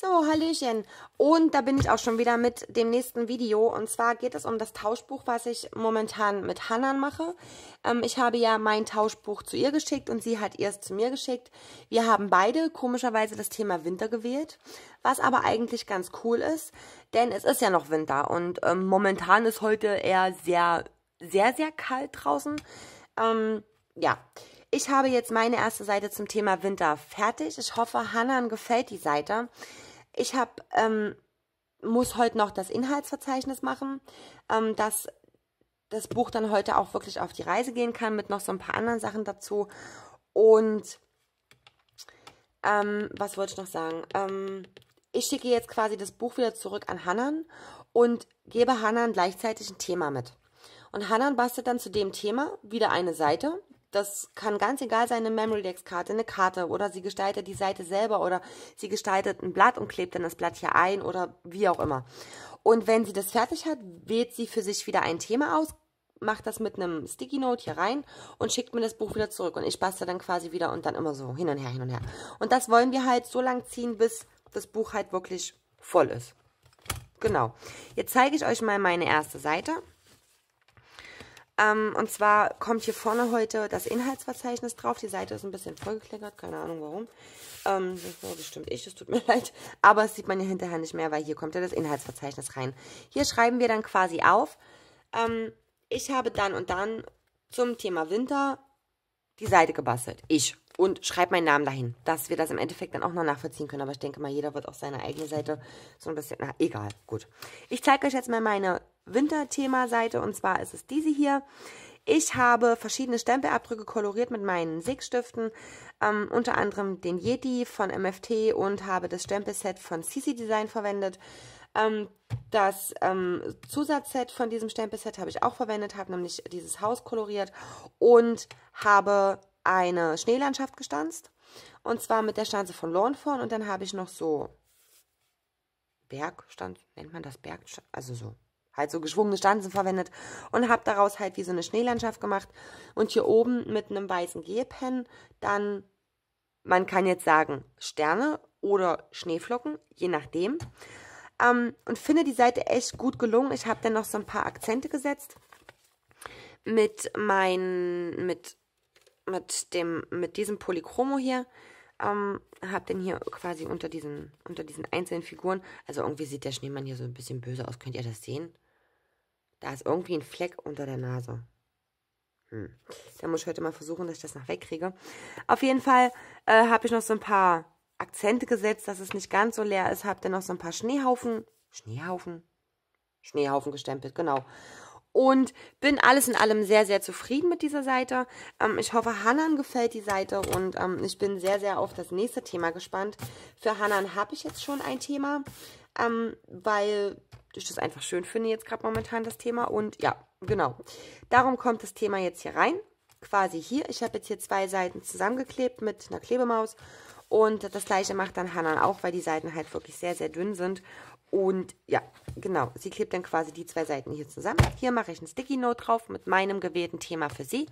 So, Hallöchen. Und da bin ich auch schon wieder mit dem nächsten Video. Und zwar geht es um das Tauschbuch, was ich momentan mit Hannan mache. Ähm, ich habe ja mein Tauschbuch zu ihr geschickt und sie hat ihr es zu mir geschickt. Wir haben beide komischerweise das Thema Winter gewählt, was aber eigentlich ganz cool ist, denn es ist ja noch Winter und ähm, momentan ist heute eher sehr, sehr, sehr kalt draußen. Ähm, ja. Ich habe jetzt meine erste Seite zum Thema Winter fertig. Ich hoffe, Hannan gefällt die Seite. Ich habe ähm, muss heute noch das Inhaltsverzeichnis machen, ähm, dass das Buch dann heute auch wirklich auf die Reise gehen kann mit noch so ein paar anderen Sachen dazu. Und ähm, was wollte ich noch sagen? Ähm, ich schicke jetzt quasi das Buch wieder zurück an Hannan und gebe Hannan gleichzeitig ein Thema mit. Und Hannan bastelt dann zu dem Thema wieder eine Seite, das kann ganz egal sein, eine Memory Decks Karte, eine Karte oder sie gestaltet die Seite selber oder sie gestaltet ein Blatt und klebt dann das Blatt hier ein oder wie auch immer. Und wenn sie das fertig hat, wählt sie für sich wieder ein Thema aus, macht das mit einem Sticky Note hier rein und schickt mir das Buch wieder zurück und ich bastel dann quasi wieder und dann immer so hin und her, hin und her. Und das wollen wir halt so lang ziehen, bis das Buch halt wirklich voll ist. Genau. Jetzt zeige ich euch mal meine erste Seite. Ähm, und zwar kommt hier vorne heute das Inhaltsverzeichnis drauf. Die Seite ist ein bisschen vollgekleckert, keine Ahnung warum. Ähm, das bestimmt ich, das tut mir leid. Aber es sieht man ja hinterher nicht mehr, weil hier kommt ja das Inhaltsverzeichnis rein. Hier schreiben wir dann quasi auf, ähm, ich habe dann und dann zum Thema Winter die Seite gebastelt. Ich. Und schreibe meinen Namen dahin, dass wir das im Endeffekt dann auch noch nachvollziehen können. Aber ich denke mal, jeder wird auch seine eigene Seite so ein bisschen. Na, egal. Gut. Ich zeige euch jetzt mal meine Winterthema-Seite und zwar ist es diese hier. Ich habe verschiedene Stempelabdrücke koloriert mit meinen Sigstiften, ähm, unter anderem den Yeti von MFT und habe das Stempelset von CC Design verwendet. Ähm, das ähm, Zusatzset von diesem Stempelset habe ich auch verwendet, habe nämlich dieses Haus koloriert und habe eine Schneelandschaft gestanzt. Und zwar mit der Stanze von Lawnforn und dann habe ich noch so Bergstand, nennt man das Berg, also so halt so geschwungene Stanzen verwendet und habe daraus halt wie so eine Schneelandschaft gemacht und hier oben mit einem weißen Gelpen dann, man kann jetzt sagen Sterne oder Schneeflocken, je nachdem. Ähm, und finde die Seite echt gut gelungen. Ich habe dann noch so ein paar Akzente gesetzt mit meinen, mit, mit dem, mit diesem Polychromo hier. Ähm, habe den hier quasi unter diesen, unter diesen einzelnen Figuren. Also irgendwie sieht der Schneemann hier so ein bisschen böse aus. Könnt ihr das sehen? Da ist irgendwie ein Fleck unter der Nase. Hm. Da muss ich heute mal versuchen, dass ich das noch wegkriege. Auf jeden Fall äh, habe ich noch so ein paar Akzente gesetzt, dass es nicht ganz so leer ist. Habe dann noch so ein paar Schneehaufen, Schneehaufen, Schneehaufen gestempelt, genau. Und bin alles in allem sehr, sehr zufrieden mit dieser Seite. Ähm, ich hoffe, Hannan gefällt die Seite und ähm, ich bin sehr, sehr auf das nächste Thema gespannt. Für Hannan habe ich jetzt schon ein Thema, ähm, weil ich das einfach schön finde jetzt gerade momentan das Thema. Und ja, genau. Darum kommt das Thema jetzt hier rein. Quasi hier. Ich habe jetzt hier zwei Seiten zusammengeklebt mit einer Klebemaus. Und das gleiche macht dann Hannah auch, weil die Seiten halt wirklich sehr, sehr dünn sind. Und ja, genau, sie klebt dann quasi die zwei Seiten hier zusammen. Hier mache ich ein Sticky Note drauf mit meinem gewählten Thema für sie.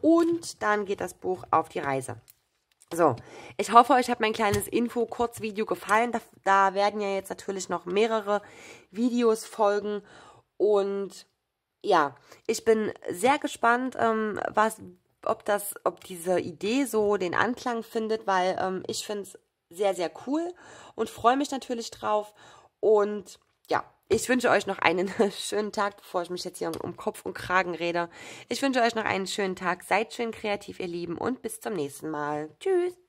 Und dann geht das Buch auf die Reise. So, ich hoffe, euch hat mein kleines Info-Kurzvideo gefallen. Da, da, werden ja jetzt natürlich noch mehrere Videos folgen. Und ja, ich bin sehr gespannt, ähm, was, ob, das, ob diese Idee so den Anklang findet, weil ähm, ich finde es sehr, sehr cool und freue mich natürlich drauf. Und ja, ich wünsche euch noch einen schönen Tag, bevor ich mich jetzt hier um Kopf und Kragen rede. Ich wünsche euch noch einen schönen Tag. Seid schön kreativ, ihr Lieben, und bis zum nächsten Mal. Tschüss.